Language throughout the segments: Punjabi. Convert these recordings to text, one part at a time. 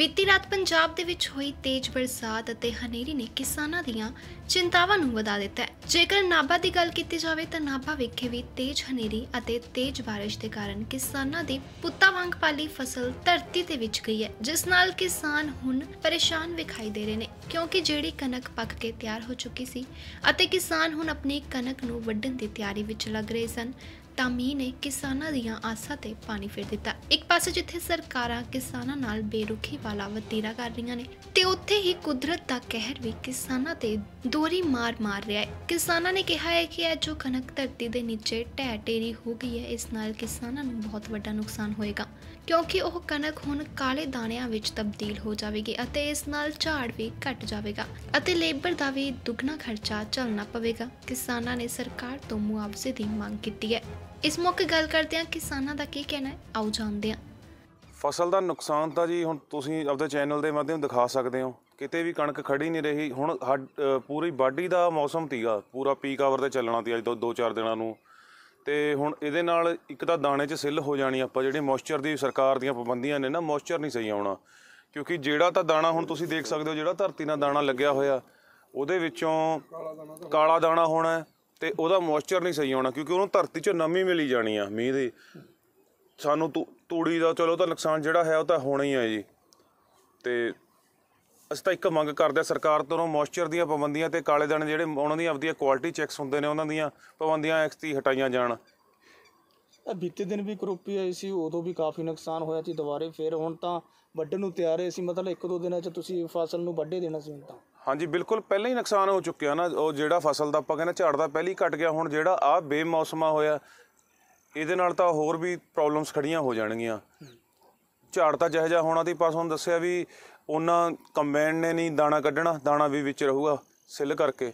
ਬੀਤੀ ਰਾਤ ਪੰਜਾਬ ਦੇ ਵਿੱਚ ਹੋਈ ਤੇਜ਼ ਬਰਸਾਤ ਅਤੇ ਹਨੇਰੀ ਨੇ ਕਿਸਾਨਾਂ ਦੀਆਂ ਚਿੰਤਾਵਾਂ ਨੂੰ ਵਧਾ ਦਿੱਤਾ ਹੈ ਜੇਕਰ ਨਾਭਾ ਦੀ ਗੱਲ ਕੀਤੀ ਜਾਵੇ ਤਾਂ ਨਾਭਾ ਵਿਖੇ ਵੀ ਤੇਜ਼ ਹਨੇਰੀ ਅਤੇ ਤੇਜ਼ ਬਾਰਿਸ਼ ਦੇ ਕਾਰਨ ਕਿਸਾਨਾਂ ਦੀ ਪੁੱਤਾ ਵਾਂਗ ਪਾਲੀ ਫਸਲ ਧਰਤੀ ਤੇ ਵਿਚ ਗਈ ਹੈ ਜਿਸ ਨਾਲ ਕਿਸਾਨ ਹੁਣ ਪਰੇਸ਼ਾਨ ਵਿਖਾਈ ਦੇ ਰਹੇ ਨੇ ਕਿਉਂਕਿ ਜਿਹੜੀ ਕਣਕ ਪੱਕ ਕੇ ਤਿਆਰ ਹੋ ਚੁੱਕੀ ਸੀ ਅਤੇ ਕਿਸਾਨ ਹੁਣ ਆਪਣੀ ਕਣਕ ਨੂੰ ਵੱਢਣ ਦੀ ਤਿਆਰੀ ਵਿੱਚ ਲੱਗ ਰਹੇ ਸਨ ਤਾਂ ਮੀਂਹ ਨੇ ਕਿਸਾਨਾਂ ਦੀਆਂ ਆਸਾਂ ਤੇ ਪਾਣੀ ਫੇਰ ਦਿੱਤਾ ਇੱਕ ਪਾਸੇ ਜਿੱਥੇ ਸਰਕਾਰਾਂ ਕਿਸਾਨਾਂ ਨਾਲ ਬੇਰੁਖੀ ਵਾਲਾ ਵਤੀਰਾ ਕਰ ਰਹੀਆਂ ਨੇ ਤੇ ਉੱਥੇ ਹੀ ਕੁਦਰਤ ਦਾ ਕਹਿਰ ਵੀ ਕਿਸਾਨਾਂ ਤੇ ਦੋਰੀ ਮਾਰ ਮਾਰ ਰਿਹਾ ਹੈ ਕਿਸਾਨਾਂ ਨੇ ਕਿਹਾ ਹੈ ਕਿ ਇਹ ਜੋ ਕਣਕ ਧਰਤੀ ਦੇ ਨੀਚੇ ਢਹਿ ਢੇਰੀ ਹੋ ਗਈ ਹੈ ਇਸ ਨਾਲ ਕਿਸਾਨਾਂ ਨੂੰ ਬਹੁਤ ਵੱਡਾ ਨੁਕਸਾਨ ਹੋਏਗਾ ਕਿਉਂਕਿ ਉਹ ਕਣਕ ਹੁਣ ਕਾਲੇ ਦਾਣਿਆਂ ਵਿੱਚ ਤਬਦੀਲ ਹੋ ਜਾਵੇਗੀ ਅਤੇ ਇਸ ਨਾਲ ਝਾੜ ਵੀ ਘਟ ਜਾਵੇਗਾ ਅਤੇ ਲੇਬਰ ਦਾ ਵੀ ਦੁੱਗਣਾ ਖਰਚਾ ਚਲਣਾ ਪਵੇਗਾ ਕਿਸਾਨਾਂ ਨੇ ਸਰਕਾਰ ਤੋਂ ਮੁਆਵਜ਼ੇ ਦੀ ਮੰਗ ਕੀਤੀ ਹੈ ਇਸ ਮੌਕੇ ਗੱਲ ਕਰਦੇ ਹਾਂ ਕਿਸਾਨਾਂ ਦਾ ਕੀ ਕਹਿਣਾ ਹੈ ਆਓ ਜਾਣਦੇ ਹਾਂ ਫਸਲ ਦਾ ਨੁਕਸਾਨ ਤਾਂ ਜੀ ਹੁਣ ਤੁਸੀਂ ਆਪਣੇ ਚੈਨਲ ਦੇ ਮਾਧਿਅਮ ਦਿਖਾ ਸਕਦੇ ਹੋ ਕਿਤੇ ਵੀ ਕਣਕ ਖੜੀ ਨਹੀਂ ਰਹੀ ਹੁਣ ਪੂਰੀ ਬਾਡੀ ਦਾ ਮੌਸਮ ਤੀਗਾ ਪੂਰਾ ਪੀਕ ਆਵਰ ਤੇ ਚੱਲਣਾ ਤੀ ਅੱਜ ਤੋਂ 2-4 ਦਿਨਾਂ ਨੂੰ ਤੇ ਹੁਣ ਇਹਦੇ ਨਾਲ ਇੱਕ ਤਾਂ ਦਾਣੇ 'ਚ ਸਿੱਲ ਹੋ ਜਾਣੀ ਆਪਾਂ ਜਿਹੜੇ ਮੋਇਸਚਰ ਦੀ ਸਰਕਾਰ ਦੀਆਂ ਪਾਬੰਦੀਆਂ ਨੇ ਨਾ ਮੋਇਸਚਰ ਨਹੀਂ ਸਹੀ ਆਉਣਾ ਕਿਉਂਕਿ ਜਿਹੜਾ ਤਾਂ ਦਾਣਾ ਹੁਣ ਤੁਸੀਂ ਦੇਖ ਸਕਦੇ ਹੋ ਜਿਹੜਾ ਧਰਤੀ ਨਾਲ ਦਾਣਾ ਲੱਗਿਆ ਹੋਇਆ ਉਹਦੇ ਵਿੱਚੋਂ ਕਾਲਾ ਦਾਣਾ ਹੋਣਾ ਤੇ ਉਹਦਾ ਮੋਇਸਚਰ ਨਹੀਂ ਸਹੀ ਆਉਣਾ ਕਿਉਂਕਿ ਉਹਨੂੰ ਧਰਤੀ 'ਚੋਂ ਨਮੀ ਮਿਲੀ ਜਾਣੀ ਆ ਮੀਂਹ ਦੀ ਸਾਨੂੰ ਤੂੜੀ ਦਾ ਚਲੋ ਤਾਂ ਨੁਕਸਾਨ ਜਿਹੜਾ ਹੈ ਉਹ ਤਾਂ ਹੋਣਾ ਹੀ ਆ ਜੀ ਤੇ ਅਸੀਂ ਤਾਂ ਇੱਕ ਮੰਗ ਕਰਦੇ ਆ ਸਰਕਾਰ ਤੋਂ ਮੋਇਸਚਰ ਦੀਆਂ ਪਾਬੰਦੀਆਂ ਤੇ ਕਾਲੇ ਦਾਣੇ ਜਿਹੜੇ ਉਹਨਾਂ ਦੀਆਂ ਆਪਦੀਆਂ ਕੁਆਲਿਟੀ ਚੈੱਕਸ ਹੁੰਦੇ ਨੇ ਉਹਨਾਂ ਦੀਆਂ ਪਾਬੰਦੀਆਂ ਐਕਸਤੀ ਹਟਾਈਆਂ ਜਾਣ ਬੀਤੇ ਦਿਨ ਵੀ ਕਰੋਪੀ ਆਈ ਸੀ ਉਦੋਂ ਵੀ ਕਾਫੀ ਨੁਕਸਾਨ ਹੋਇਆ ਸੀ ਦੁਬਾਰੇ ਫੇਰ ਹੁਣ ਤਾਂ ਵੱਢਣ ਨੂੰ ਤਿਆਰ ਸੀ ਮਤਲਬ ਇੱਕ ਦੋ ਦਿਨਾਂ 'ਚ ਤੁਸੀਂ ਫਸਲ ਨੂੰ ਵੱਢੇ ਦੇਣਾ ਸੀ ਹੁਣ ਤਾਂ ਹਾਂਜੀ ਬਿਲਕੁਲ ਪਹਿਲਾਂ ਹੀ ਨੁਕਸਾਨ ਹੋ ਚੁੱਕਿਆ ਨਾ ਉਹ ਜਿਹੜਾ ਫਸਲ ਦਾ ਆਪਾਂ ਕਹਿੰਦੇ ਝਾੜ ਦਾ ਪਹਿਲੀ ਘਟ ਗਿਆ ਹੁਣ ਜਿਹੜਾ ਆ ਬੇਮੌਸਮਾ ਹੋਇਆ ਇਹਦੇ ਨਾਲ ਤਾਂ ਹੋਰ ਵੀ ਪ੍ਰੋਬਲਮਸ ਖੜੀਆਂ ਹੋ ਜਾਣਗੀਆਂ ਝਾੜ ਤਾਂ ਜਿਹੋ ਜਿਹਾ ਹੋਣਾ ਤੇ ਪਾਸ ਹੁਣ ਦੱਸਿਆ ਵੀ ਉਹਨਾਂ ਕੰਬਾਈਨ ਨੇ ਨਹੀਂ ਦਾਣਾ ਕੱਢਣਾ ਦਾਣਾ ਵੀ ਵਿੱਚ ਰਹੂਗਾ ਸਿੱਲ ਕਰਕੇ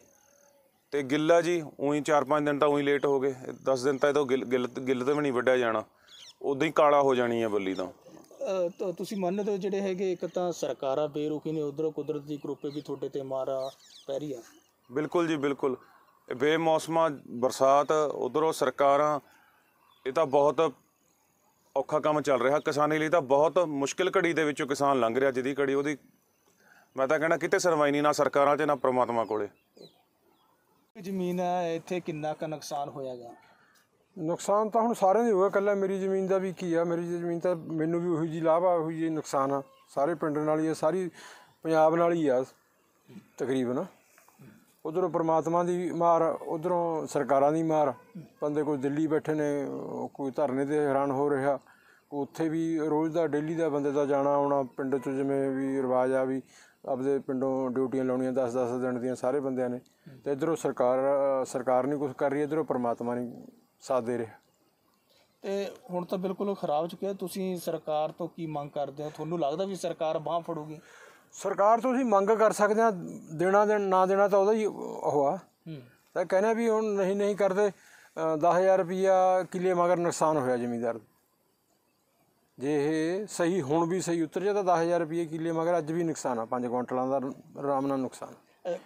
ਤੇ ਗਿੱਲਾ ਜੀ ਉਹੀ 4-5 ਦਿਨ ਤਾਂ ਉਹੀ ਲੇਟ ਹੋ ਗਏ 10 ਦਿਨ ਤਾਂ ਇਹ ਤੋਂ ਗਿੱਲ ਗਿੱਲ ਤੇ ਵੀ ਨਹੀਂ ਵੱਢਿਆ ਜਾਣਾ ਉਦੋਂ ਹੀ ਕਾਲਾ ਹੋ ਜਾਣੀ ਹੈ ਬੱਲੀ ਤਾਂ ਤਾਂ ਤੁਸੀਂ ਮੰਨਦੇ ਹੋ ਜਿਹੜੇ ਹੈਗੇ ਇੱਕ ਤਾਂ ਸਰਕਾਰਾਂ ਬੇਰੁਖੀ ਨੇ ਉਧਰ ਕੁਦਰਤ ਦੀ ਕਿਰਪਾ ਵੀ ਤੁਹਾਡੇ ਤੇ ਮਾਰਾ ਪੈ ਰਹੀ ਆ ਬਿਲਕੁਲ ਜੀ ਬਿਲਕੁਲ ਬੇਮੌਸਮਾ ਬਰਸਾਤ ਉਧਰੋਂ ਸਰਕਾਰਾਂ ਇਹ ਤਾਂ ਬਹੁਤ ਔਖਾ ਕੰਮ ਚੱਲ ਰਿਹਾ ਕਿਸਾਨੀ ਲਈ ਤਾਂ ਬਹੁਤ ਮੁਸ਼ਕਿਲ ਘੜੀ ਦੇ ਵਿੱਚੋਂ ਕਿਸਾਨ ਲੰਘ ਰਿਹਾ ਜਿਹਦੀ ਘੜੀ ਉਹਦੀ ਮੈਂ ਤਾਂ ਕਹਿੰਦਾ ਕਿਤੇ ਸਰਵਾਈ ਨਹੀਂ ਨਾ ਸਰਕਾਰਾਂ 'ਚ ਨਾ ਪ੍ਰਮਾਤਮਾ ਕੋਲੇ ਜ਼ਮੀਨ ਹੈ ਇੱਥੇ ਕਿੰਨਾ ਕੁ ਨੁਕਸਾਨ ਹੋਇਆਗਾ ਨੁਕਸਾਨ ਤਾਂ ਹੁਣ ਸਾਰਿਆਂ ਦੀ ਹੋਇਆ ਕੱਲਾ ਮੇਰੀ ਜ਼ਮੀਨ ਦਾ ਵੀ ਕੀ ਆ ਮੇਰੀ ਜ਼ਮੀਨ ਤਾਂ ਮੈਨੂੰ ਵੀ ਉਹੀ ਜੀ ਲਾਭ ਆ ਉਹੀ ਜੀ ਨੁਕਸਾਨ ਆ ਸਾਰੇ ਪਿੰਡ ਨਾਲ ਹੀ ਆ ਸਾਰੀ ਪੰਜਾਬ ਨਾਲ ਹੀ ਆ ਤਕਰੀਬਨ ਉਧਰੋਂ ਪ੍ਰਮਾਤਮਾ ਦੀ ਮਾਰ ਉਧਰੋਂ ਸਰਕਾਰਾਂ ਦੀ ਮਾਰ ਬੰਦੇ ਕੋਈ ਦਿੱਲੀ ਬੈਠੇ ਨੇ ਕੋਈ ਧਰਨੇ ਤੇ ਹੈਰਾਨ ਹੋ ਰਿਹਾ ਉੱਥੇ ਵੀ ਰੋਜ਼ ਦਾ ਡੇਲੀ ਦਾ ਬੰਦੇ ਦਾ ਜਾਣਾ ਆਉਣਾ ਪਿੰਡ ਚ ਜਿਵੇਂ ਵੀ ਰਿਵਾਜ ਆ ਵੀ ਆਪਦੇ ਪਿੰਡੋਂ ਡਿਊਟੀਆਂ ਲਾਉਣੀਆਂ 10-10 ਦਿਨ ਦੀਆਂ ਸਾਰੇ ਬੰਦਿਆਂ ਨੇ ਤੇ ਇਧਰੋਂ ਸਰਕਾਰ ਸਰਕਾਰ ਨਹੀਂ ਕੁਝ ਕਰ ਰਹੀ ਇਧਰੋਂ ਪ੍ਰਮਾਤਮਾ ਨਹੀਂ ਸਾਥ ਦੇ ਰਿਹਾ ਤੇ ਹੁਣ ਤਾਂ ਬਿਲਕੁਲ ਖਰਾਬ ਚੁੱਕਿਆ ਤੁਸੀਂ ਸਰਕਾਰ ਤੋਂ ਕੀ ਮੰਗ ਕਰਦੇ ਹੋ ਤੁਹਾਨੂੰ ਲੱਗਦਾ ਵੀ ਸਰਕਾਰ ਬਾਹ ਫੜੂਗੀ ਸਰਕਾਰ ਤੋਂ ਅਸੀਂ ਮੰਗ ਕਰ ਸਕਦੇ ਹਾਂ ਦੇਣਾ ਦੇਣ ਨਾ ਦੇਣਾ ਤਾਂ ਉਹਦਾ ਹੀ ਉਹ ਆ ਤਾਂ ਕਹਿੰਦੇ ਵੀ ਹੁਣ ਨਹੀਂ ਨਹੀਂ ਕਰਦੇ 10000 ਰੁਪਿਆ ਕਿਲੇ ਮਗਰ ਨੁਕਸਾਨ ਹੋਇਆ ਜ਼ਮੀਂਦਾਰ ਜੇ ਇਹ ਸਹੀ ਹੁਣ ਵੀ ਸਹੀ ਉਤਰ ਜਾ ਤਾਂ 10000 ਰੁਪਏ ਕਿਲੇ ਮਗਰ ਅੱਜ ਵੀ ਨੁਕਸਾਨ ਆ 5 ਕੁਇੰਟਲਾਂ ਦਾ ਆਰਾਮ ਨਾਲ ਨੁਕਸਾਨ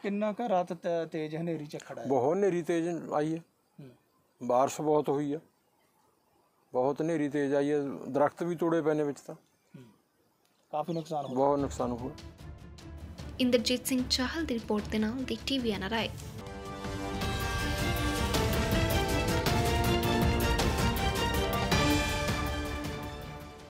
ਕਿੰਨਾ ਕ ਰਾਤ ਤੇਜ਼ ਹਨੇਰੀ ਚ ਖੜਾ ਹੈ ਬਹੁਤ ਹਨੇਰੀ ਤੇਜ਼ ਆਈ ਹੈ ਬਾਰਸ਼ ਬਹੁਤ ਹੋਈ ਆ ਬਹੁਤ ਹਨੇਰੀ ਤੇਜ਼ ਆਈ ਹੈ ਦਰਖਤ ਵੀ ਤੋੜੇ ਪਏ ਨੇ ਵਿੱਚ ਤਾਂ ਕਾਫੀ ਨੁਕਸਾਨ ਹੋਇਆ ਬਹੁਤ ਨੁਕਸਾਨ ਹੋਇਆ ਇੰਦਰਜੀਤ ਸਿੰਘ ਚਾਹਲ ਦੀ ਰਿਪੋਰਟ ਦੇ ਨਾਲ ਦੀ ਟੀਵੀ ਐਨਆਰਆਈ